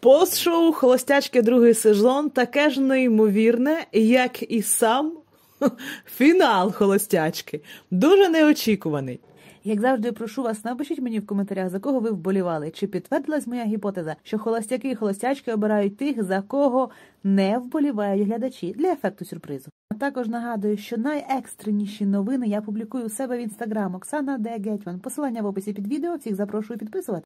Постшоу холостячки другий сезон таке ж неймовірне, як і сам фінал холостячки. Дуже неочікуваний. Як завжди, прошу вас, напишіть мені в коментарях, за кого ви вболівали, чи підтвердилась моя гіпотеза, що холостяки і холостячки обирають тих, за кого не вболівають глядачі для ефекту сюрпризу. А також нагадую, що найекстреніші новини я публікую у себе в інстаграм Оксана Де Гетьман. Посилання в описі під відео. Всіх запрошую підписувати.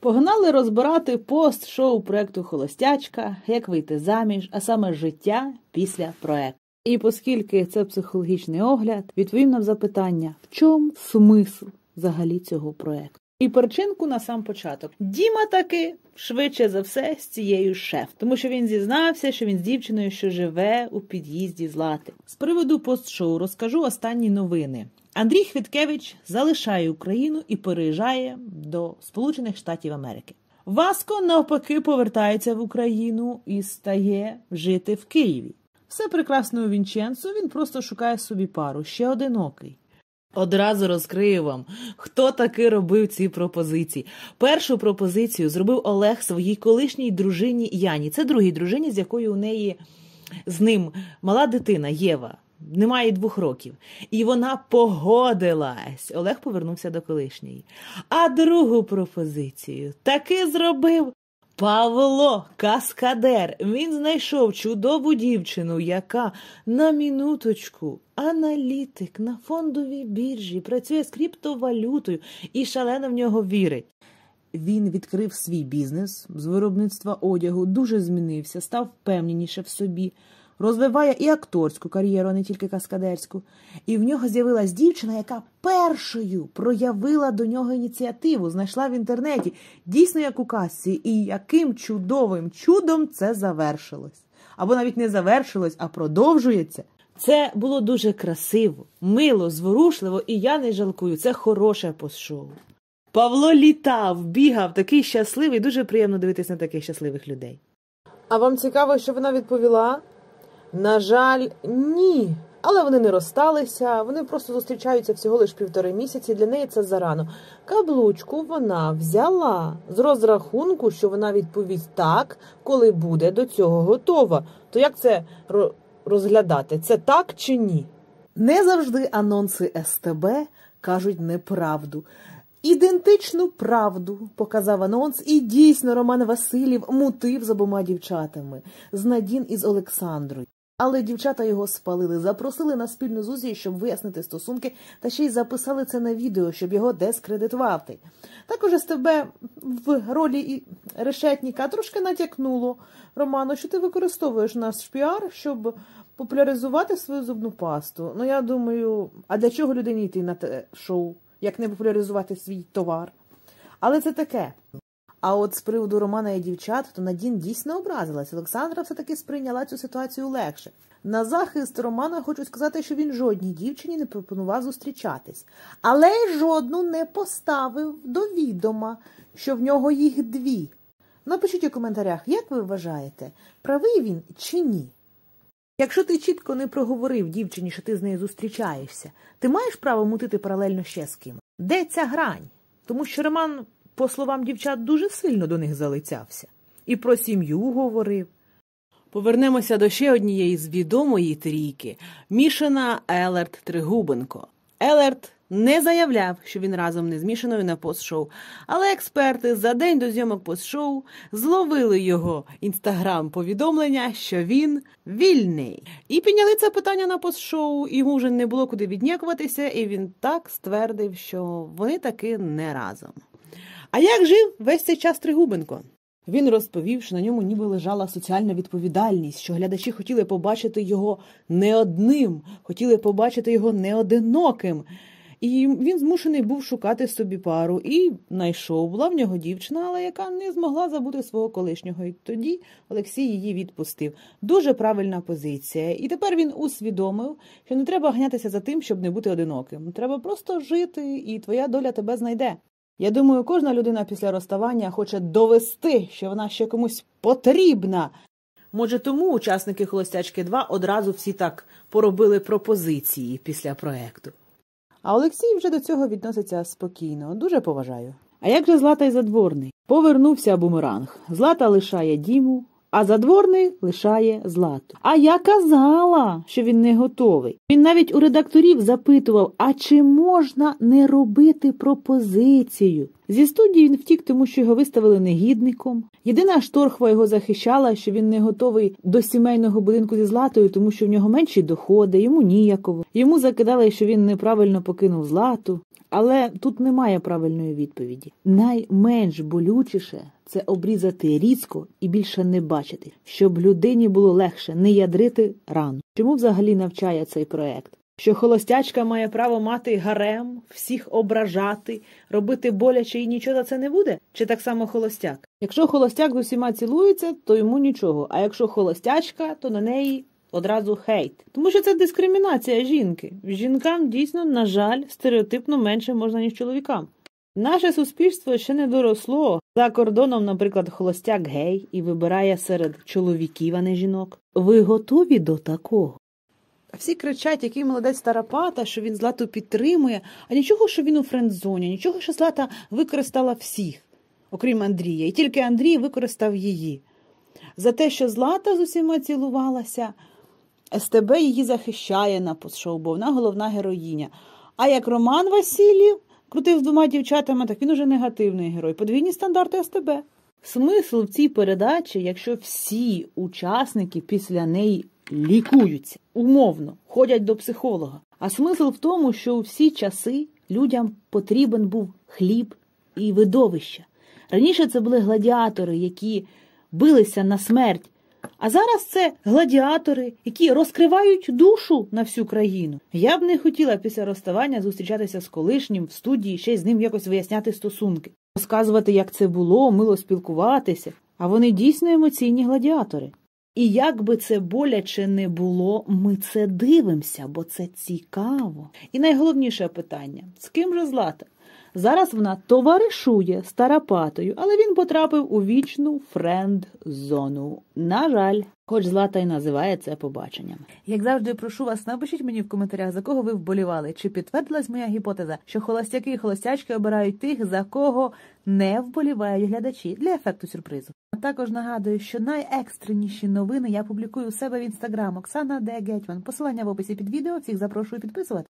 Погнали розбирати пост шоу проекту Холостячка, як вийти заміж, а саме життя після проекту. І оскільки це психологічний огляд, відповім нам запитання, в чому смисл взагалі цього проекту? І причинку на сам початок. Діма таки швидше за все з цією шеф, тому що він зізнався, що він з дівчиною, що живе у під'їзді з лати. З приводу постшоу розкажу останні новини. Андрій Хвіткевич залишає Україну і переїжджає до Сполучених Штатів Америки. Васко навпаки повертається в Україну і стає жити в Києві. Все прекрасно у Вінченцу, він просто шукає собі пару, ще одинокий. Одразу розкрию вам, хто таки робив ці пропозиції. Першу пропозицію зробив Олег своїй колишній дружині Яні. Це другій дружині, з якою у неї з ним мала дитина Єва немає двох років. І вона погодилась. Олег повернувся до колишньої. А другу пропозицію таки зробив. Павло Каскадер, він знайшов чудову дівчину, яка на мінуточку, аналітик на фондовій біржі, працює з криптовалютою і шалено в нього вірить. Він відкрив свій бізнес з виробництва одягу, дуже змінився, став впевненіше в собі розвиває і акторську кар'єру, а не тільки каскадерську. І в нього з'явилась дівчина, яка першою проявила до нього ініціативу, знайшла в інтернеті, дійсно як у касці, і яким чудовим чудом це завершилось. Або навіть не завершилось, а продовжується. Це було дуже красиво, мило, зворушливо, і я не жалкую. Це хороше постшоу. Павло літав, бігав, такий щасливий, дуже приємно дивитися на таких щасливих людей. А вам цікаво, що вона відповіла? На жаль, ні. Але вони не розсталися, вони просто зустрічаються всього лише півтори місяці. Для неї це зарано. Каблучку вона взяла з розрахунку, що вона відповість так, коли буде до цього готова. То як це розглядати? Це так чи ні? Не завжди анонси СТБ кажуть неправду. Ідентичну правду показав анонс, і дійсно Роман Васильєв мутив з обома дівчатами з Надін із Олександрою. Але дівчата його спалили, запросили на спільну зузі, щоб вияснити стосунки, та ще й записали це на відео, щоб його дескредитувати. Також з тебе в ролі решетніка трошки натякнуло Роману, що ти використовуєш наш піар, щоб популяризувати свою зубну пасту. Ну я думаю, а для чого людині йти на те шоу, як не популяризувати свій товар? Але це таке. А от з приводу Романа і дівчат, то Надін дійсно образилась. Олександра все-таки сприйняла цю ситуацію легше. На захист Романа хочу сказати, що він жодній дівчині не пропонував зустрічатись, але й жодну не поставив до відома, що в нього їх дві. Напишіть у коментарях, як ви вважаєте, правий він чи ні? Якщо ти чітко не проговорив дівчині, що ти з нею зустрічаєшся, ти маєш право мутити паралельно ще з ким? Де ця грань? Тому що Роман по словам дівчат, дуже сильно до них залицявся, і про сім'ю говорив. Повернемося до ще однієї з відомої трійки мішана Елерт Тригубенко. Елерт не заявляв, що він разом не з Мішаною на постшоу, але експерти за день до зйомок постшоу зловили його інстаграм-повідомлення, що він вільний. І підняли це питання на постшоу, йому вже не було куди віднякуватися, і він так ствердив, що вони таки не разом. А як жив весь цей час Тригубенко? Він розповів, що на ньому ніби лежала соціальна відповідальність, що глядачі хотіли побачити його не одним, хотіли побачити його не одиноким. І він змушений був шукати собі пару і знайшов. Була в нього дівчина, але яка не змогла забути свого колишнього. І тоді Олексій її відпустив. Дуже правильна позиція. І тепер він усвідомив, що не треба гнятися за тим, щоб не бути одиноким. Треба просто жити, і твоя доля тебе знайде. Я думаю, кожна людина після розставання хоче довести, що вона ще комусь потрібна. Може, тому учасники Холостячки 2 одразу всі так поробили пропозиції після проекту. А Олексій вже до цього відноситься спокійно, дуже поважаю. А як же Злата й задворний? Повернувся бумеранг. Злата лишає діму, а задворний лишає злату. А я казала, що він не готовий. Він навіть у редакторів запитував: а чи можна не робити пропозицію? Зі студії він втік, тому що його виставили негідником. Єдина шторхва його захищала, що він не готовий до сімейного будинку зі златою, тому що в нього менші доходи, йому ніяково. Йому закидали, що він неправильно покинув злату. Але тут немає правильної відповіді. Найменш болючіше це обрізати різко і більше не бачити, щоб людині було легше не ядрити рану. Чому взагалі навчає цей проект? що холостячка має право мати гарем, всіх ображати, робити боляче і нічого за це не буде, чи так само холостяк? Якщо холостяк з усіма цілується, то йому нічого, а якщо холостячка, то на неї одразу хейт. Тому що це дискримінація жінки. Жінкам дійсно, на жаль, стереотипно менше можна, ніж чоловікам. Наше суспільство ще не доросло. За кордоном, наприклад, холостяк гей і вибирає серед чоловіків, а не жінок. Ви готові до такого? А всі кричать, який молодець Тарапата, що він злату підтримує, а нічого, що він у френдзоні, нічого, що злата використала всіх, окрім Андрія, і тільки Андрій використав її. За те, що злата з усіма цілувалася, СТБ її захищає на постшоу, бо вона головна героїня. А як Роман Васильєв крутив з двома дівчатами, так він уже негативний герой. Подвійні стандарти СТБ. Смисл в цій передачі, якщо всі учасники після неї лікуються, умовно, ходять до психолога. А смисл в тому, що у всі часи людям потрібен був хліб і видовище. Раніше це були гладіатори, які билися на смерть. А зараз це гладіатори, які розкривають душу на всю країну. Я б не хотіла після розставання зустрічатися з колишнім в студії, ще й з ним якось виясняти стосунки, розказувати, як це було, мило спілкуватися. А вони дійсно емоційні гладіатори. І як би це боляче не було, ми це дивимося, бо це цікаво. І найголовніше питання: з ким же злата? Зараз вона товаришує з Тарапатою, але він потрапив у вічну френд-зону. На жаль, хоч злата й називає це побаченням. Як завжди, прошу вас, напишіть мені в коментарях, за кого ви вболівали. Чи підтвердилась моя гіпотеза, що холостяки і холостячки обирають тих, за кого не вболівають глядачі для ефекту сюрпризу? також нагадую, що найекстреніші новини я публікую у себе в інстаграм Оксана Де Гетьман. Посилання в описі під відео. Всіх запрошую підписувати.